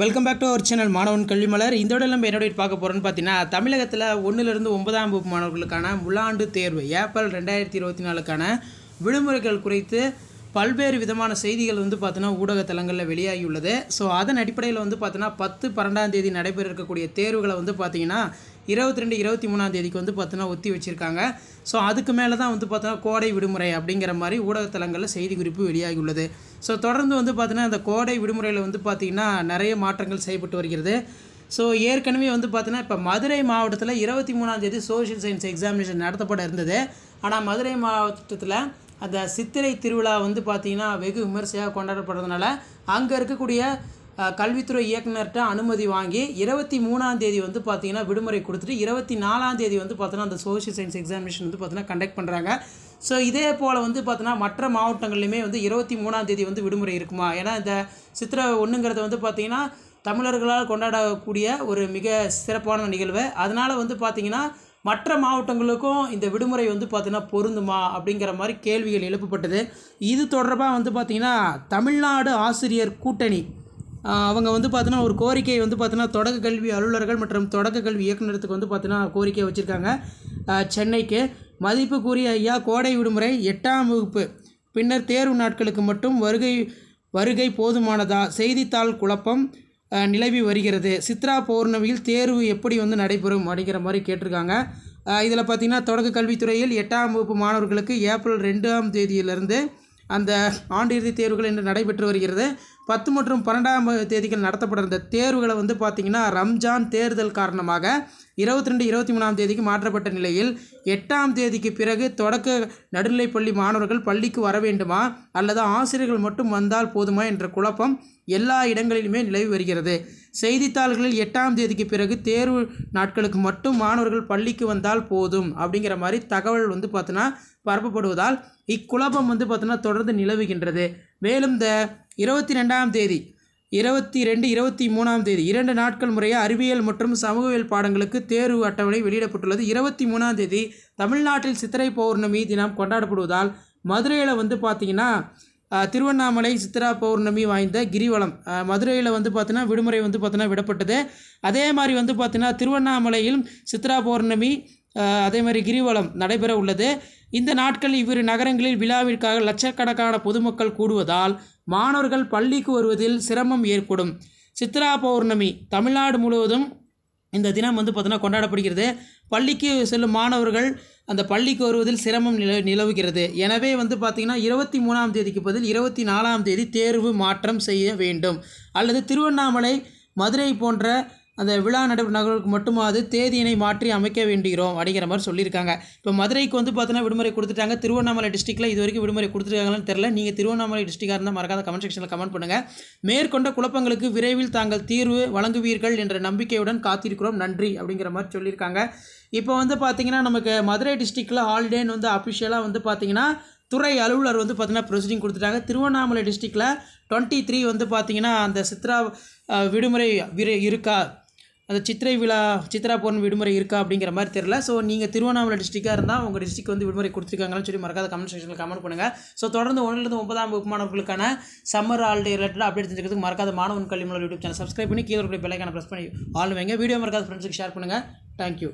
welcome back to our channel Manavan Kalvimalar இந்த விட நம்ம என்னோட பார்க்க போகிறோன்னு பார்த்தீங்கன்னா தமிழகத்தில் ஒன்றுலேருந்து ஒன்பதாம் வகுப்பு மாணவர்களுக்கான முழாண்டு தேர்வு ஏப்ரல் ரெண்டாயிரத்தி இருபத்தி நாலுக்கான விடுமுறைகள் குறித்து பல்வேறு விதமான செய்திகள் வந்து பார்த்தோன்னா ஊடகத்தலங்களில் வெளியாகியுள்ளது ஸோ அதன் அடிப்படையில் வந்து பார்த்தீங்கன்னா பத்து பன்னெண்டாம் தேதி நடைபெற இருக்கக்கூடிய தேர்வுகளை வந்து பார்த்தீங்கன்னா இருபத்தி ரெண்டு இருபத்தி மூணாம் தேதிக்கு வந்து பார்த்தோன்னா ஒத்தி வச்சுருக்காங்க ஸோ அதுக்கு மேலே தான் வந்து பார்த்தோன்னா கோடை விடுமுறை அப்படிங்கிற மாதிரி ஊடகத்தலங்களில் செய்தி குறிப்பு வெளியாகியுள்ளது ஸோ தொடர்ந்து வந்து பார்த்தீங்கன்னா அந்த கோடை விடுமுறையில் வந்து பார்த்திங்கன்னா நிறைய மாற்றங்கள் செய்யப்பட்டு வருகிறது ஸோ ஏற்கனவே வந்து பார்த்தீங்கன்னா இப்போ மதுரை மாவட்டத்தில் இருபத்தி மூணாம் தேதி சோஷியல் சயின்ஸ் எக்ஸாமினேஷன் நடத்தப்பட இருந்தது ஆனால் மதுரை மாவட்டத்தில் அந்த சித்திரை திருவிழா வந்து பார்த்திங்கன்னா வெகு விமர்சையாக கொண்டாடப்படுறதுனால அங்கே இருக்கக்கூடிய கல்வித்துறை இயக்குனர்கிட்ட அனுமதி வாங்கி இருபத்தி மூணாம் தேதி வந்து பார்த்திங்கன்னா விடுமுறை கொடுத்துட்டு இருபத்தி நாலாம் தேதி வந்து பார்த்தோன்னா அந்த சோஷியல் சயின்ஸ் எக்ஸாமினேஷன் வந்து பார்த்தீங்கன்னா கண்டக்ட் பண்ணுறாங்க ஸோ இதே போல் வந்து பார்த்தோன்னா மற்ற மாவட்டங்கள்லையுமே வந்து இருபத்தி மூணாம் தேதி வந்து விடுமுறை இருக்குமா ஏன்னா இந்த சித்திரை ஒன்றுங்கிறத வந்து பார்த்திங்கன்னா தமிழர்களால் கொண்டாடக்கூடிய ஒரு மிக சிறப்பான நிகழ்வு அதனால் வந்து பார்த்திங்கன்னா மற்ற மாவட்டங்களுக்கும் இந்த விடுமுறை வந்து பார்த்திங்கன்னா பொருந்துமா அப்படிங்கிற மாதிரி கேள்விகள் எழுப்பப்பட்டது இது தொடர்பாக வந்து பார்த்திங்கன்னா தமிழ்நாடு ஆசிரியர் கூட்டணி அவங்க வந்து பார்த்தீங்கன்னா ஒரு கோரிக்கையை வந்து பார்த்தீங்கன்னா தொடக்க கல்வி அலுவலர்கள் மற்றும் தொடக்க கல்வி இயக்குநரத்துக்கு வந்து பார்த்தீங்கன்னா கோரிக்கையை வச்சுருக்காங்க சென்னைக்கு மதிப்புக்குரிய ஐயா கோடை விடுமுறை எட்டாம் வகுப்பு பின்னர் தேர்வு நாட்களுக்கு மட்டும் வருகை வருகை போதுமானதா செய்தித்தாள் குழப்பம் நிலவி வருகிறது சித்ரா பௌர்ணமியில் தேர்வு எப்படி வந்து நடைபெறும் அப்படிங்கிற மாதிரி கேட்டிருக்காங்க இதில் பார்த்திங்கன்னா தொடக்க கல்வித்துறையில் எட்டாம் வகுப்பு மாணவர்களுக்கு ஏப்ரல் ரெண்டாம் தேதியிலிருந்து அந்த ஆண்டு இறுதி தேர்வுகள் இன்று நடைபெற்று வருகிறது பத்து மற்றும் பன்னெண்டாம் தேதிகள் நடத்தப்பட இருந்த தேர்வுகளை வந்து பார்த்திங்கன்னா ரம்ஜான் தேர்தல் காரணமாக இருபத்தி ரெண்டு இருபத்தி மூணாம் தேதிக்கு மாற்றப்பட்ட நிலையில் எட்டாம் தேதிக்கு பிறகு தொடக்க நடுநிலைப்பள்ளி மாணவர்கள் பள்ளிக்கு வர வேண்டுமா அல்லது ஆசிரியர்கள் மட்டும் வந்தால் போதுமா என்ற குழப்பம் எல்லா இடங்களிலுமே நிலவி வருகிறது செய்தித்தாள்களில் எட்டாம் தேதிக்கு பிறகு தேர்வு நாட்களுக்கு மட்டும் மாணவர்கள் பள்ளிக்கு வந்தால் போதும் அப்படிங்கிற மாதிரி தகவல் வந்து பார்த்தினா பரப்பப்படுவதால் இக்குழப்பம் வந்து பார்த்தோன்னா தொடர்ந்து நிலவுகின்றது மேலும் இந்த இருபத்தி ரெண்டாம் தேதி இருபத்தி ரெண்டு இருபத்தி மூணாம் தேதி இரண்டு நாட்கள் முறையாக அறிவியல் மற்றும் சமூகவியல் பாடங்களுக்கு தேர்வு அட்டவணை வெளியிடப்பட்டுள்ளது இருபத்தி மூணாம் தேதி தமிழ்நாட்டில் சித்திரை பௌர்ணமி தினம் கொண்டாடப்படுவதால் மதுரையில் வந்து பார்த்திங்கன்னா திருவண்ணாமலை சித்திரா பௌர்ணமி வாய்ந்த கிரிவலம் மதுரையில் வந்து பார்த்தீங்கன்னா விடுமுறை வந்து பார்த்தீங்கன்னா விடப்பட்டது அதே மாதிரி வந்து பார்த்திங்கன்னா திருவண்ணாமலையில் சித்ரா பௌர்ணமி அதே மாதிரி கிரிவலம் நடைபெற உள்ளது இந்த நாட்கள் இவ்விரு நகரங்களில் விழாவிற்காக லட்சக்கணக்கான பொதுமக்கள் கூடுவதால் மாணவர்கள் பள்ளிக்கு வருவதில் சிரமம் ஏற்படும் சித்ரா பௌர்ணமி தமிழ்நாடு முழுவதும் இந்த தினம் வந்து பார்த்தோன்னா கொண்டாடப்படுகிறது பள்ளிக்கு செல்லும் மாணவர்கள் அந்த பள்ளிக்கு வருவதில் சிரமம் நில நிலவுகிறது எனவே வந்து பார்த்திங்கன்னா இருபத்தி மூணாம் தேதிக்கு பதில் இருபத்தி நாலாம் தேதி தேர்வு மாற்றம் செய்ய வேண்டும் அல்லது திருவண்ணாமலை மதுரை போன்ற அந்த விழா நடப்பு நகருக்கு மட்டுமாவது தேதியினை மாற்றி அமைக்க வேண்டுகிறோம் அப்படிங்கிற மாதிரி சொல்லியிருக்காங்க இப்போ மதுரைக்கு வந்து பார்த்தினா விடுமுறை கொடுத்துட்டாங்க திருவண்ணாமலை டிஸ்ட்ரிக்டில் இது வரைக்கும் விடுமுறை கொடுத்துருக்காங்களான்னு தெரில நீங்கள் திருவண்ணாமலை டிஸ்ட்ரிக்டாக இருந்தால் மறக்காத கமெண்ட் செக்ஷனில் கமெண்ட் பண்ணுங்கள் மேற்கொண்ட குழப்பங்களுக்கு விரைவில் தாங்கள் தீர்வு வழங்குவீர்கள் என்ற நம்பிக்கையுடன் காத்திருக்கிறோம் நன்றி அப்படிங்கிற மாதிரி சொல்லியிருக்காங்க இப்போ வந்து பார்த்திங்கன்னா நமக்கு மதுரை டிஸ்ட்ரிக்டில் ஹாலிடேன்னு வந்து அஃபிஷியலாக வந்து பார்த்திங்கன்னா துறை அலுவலர் வந்து பார்த்திங்கன்னா ப்ரொசீடிங் கொடுத்துட்டாங்க திருவண்ணாமலை டிஸ்ட்ரிக்டில் டுவெண்ட்டி த்ரீ வந்து பார்த்திங்கன்னா அந்த சித்ரா விடுமுறை விரை இருக்கா அந்த சித்திரை விழா சித்ரா பௌர்ணமி விடுமுறை இருக்கா அப்படிங்கிற மாதிரி தெரில ஸோ நீங்கள் திருவண்ணாமலை டிஸ்ட்ரிக்டாக இருந்தால் உங்கள் டிஸ்ட்ரிக் வந்து விடுமுறை கொடுத்துருக்காங்கன்னு சொல்லி மறக்காத கமெண்ட் செக்ஷனில் கமெண்ட் பண்ணுங்கள் ஸோ தொடர்ந்து ஒன்றிலிருந்து ஒன்பதாம் வகுப்பு மாணவர்களுக்கான சம்மர் ஹாலிடே ரிலேட்டட் அப்டேட் செஞ்சுக்கிறது மறக்காத மாணவன் கல்வி யூடியூப் சேனல் சப்ஸ்கிரைப் பண்ணி கீழே பெல்லைக்கான ப்ரெஸ் பண்ணி ஆள் வீடியோ மறக்காத ஃப்ரெண்ட்ஸுக்கு ஷேர் பண்ணுங்கள் தேங்க்யூ